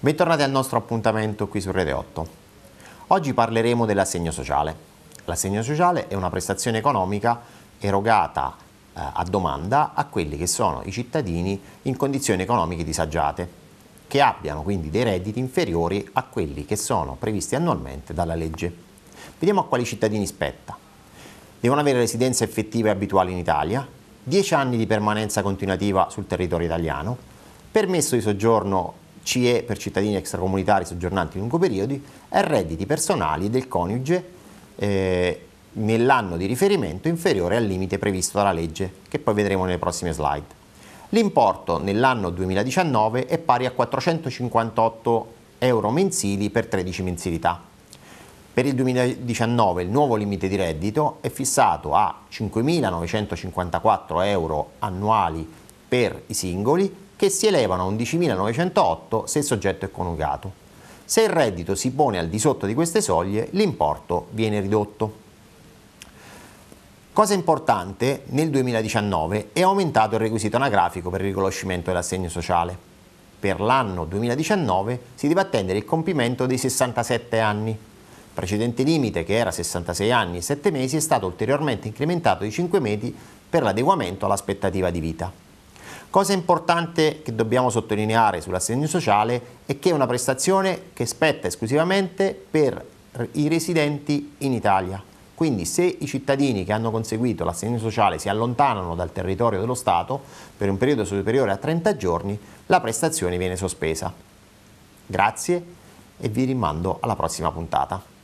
Bentornati al nostro appuntamento qui su Rete 8. Oggi parleremo dell'assegno sociale. L'assegno sociale è una prestazione economica erogata eh, a domanda a quelli che sono i cittadini in condizioni economiche disagiate, che abbiano quindi dei redditi inferiori a quelli che sono previsti annualmente dalla legge. Vediamo a quali cittadini spetta. Devono avere residenza effettiva e abituale in Italia, 10 anni di permanenza continuativa sul territorio italiano, permesso di soggiorno CE per cittadini extracomunitari soggiornanti in lungo periodo e redditi personali del coniuge eh, nell'anno di riferimento inferiore al limite previsto dalla legge, che poi vedremo nelle prossime slide. L'importo nell'anno 2019 è pari a 458 euro mensili per 13 mensilità. Per il 2019 il nuovo limite di reddito è fissato a 5.954 euro annuali per i singoli che si elevano a 11.908 se il soggetto è coniugato. Se il reddito si pone al di sotto di queste soglie, l'importo viene ridotto. Cosa importante, nel 2019 è aumentato il requisito anagrafico per il riconoscimento dell'assegno sociale. Per l'anno 2019 si deve attendere il compimento dei 67 anni. Il precedente limite, che era 66 anni e 7 mesi, è stato ulteriormente incrementato di 5 mesi per l'adeguamento all'aspettativa di vita. Cosa importante che dobbiamo sottolineare sull'assegno sociale è che è una prestazione che spetta esclusivamente per i residenti in Italia. Quindi se i cittadini che hanno conseguito l'assegno sociale si allontanano dal territorio dello Stato per un periodo superiore a 30 giorni, la prestazione viene sospesa. Grazie e vi rimando alla prossima puntata.